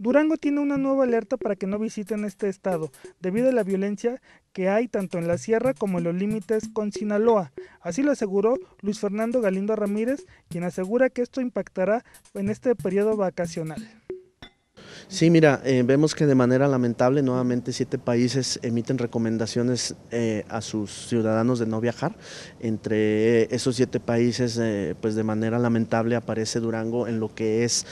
Durango tiene una nueva alerta para que no visiten este estado, debido a la violencia que hay tanto en la sierra como en los límites con Sinaloa. Así lo aseguró Luis Fernando Galindo Ramírez, quien asegura que esto impactará en este periodo vacacional. Sí, mira, eh, vemos que de manera lamentable nuevamente siete países emiten recomendaciones eh, a sus ciudadanos de no viajar. Entre esos siete países, eh, pues de manera lamentable aparece Durango en lo que es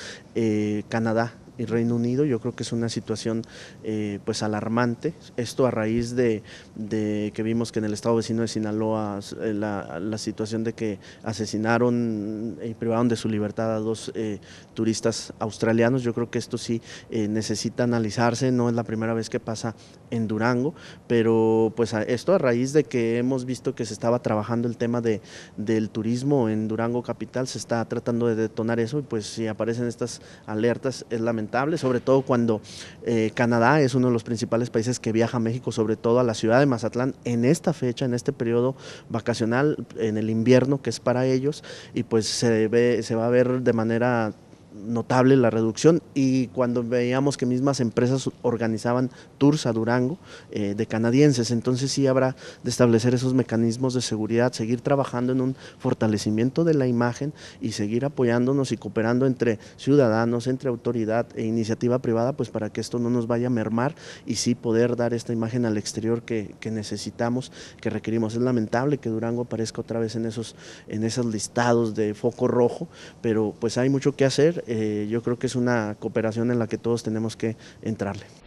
Canadá y Reino Unido. Yo creo que es una situación eh, pues alarmante. Esto a raíz de, que vimos que en el estado vecino de Sinaloa eh, la, situación de que asesinaron y privaron de su libertad a dos eh, turistas australianos. Yo creo que esto sí necesita analizarse. No es la primera vez que pasa en Durango, pero pues esto a raíz de que hemos visto que se estaba trabajando el tema de, del turismo en Durango capital, se está tratando de detonar eso y pues si aparecen estas alertas es lamentable sobre todo cuando eh, Canadá es uno de los principales países que viaja a México, sobre todo a la ciudad de Mazatlán, en esta fecha, en este periodo vacacional, en el invierno que es para ellos, y pues se, ve, se va a ver de manera notable la reducción y cuando veíamos que mismas empresas organizaban tours a Durango eh, de canadienses, entonces sí habrá de establecer esos mecanismos de seguridad, seguir trabajando en un fortalecimiento de la imagen y seguir apoyándonos y cooperando entre ciudadanos, entre autoridad e iniciativa privada, pues para que esto no nos vaya a mermar y sí poder dar esta imagen al exterior que, necesitamos, que requerimos. Es lamentable que Durango aparezca otra vez en esos, en esos listados de foco rojo, pero pues hay mucho que hacer eh, yo creo que es una cooperación en la que todos tenemos que entrarle.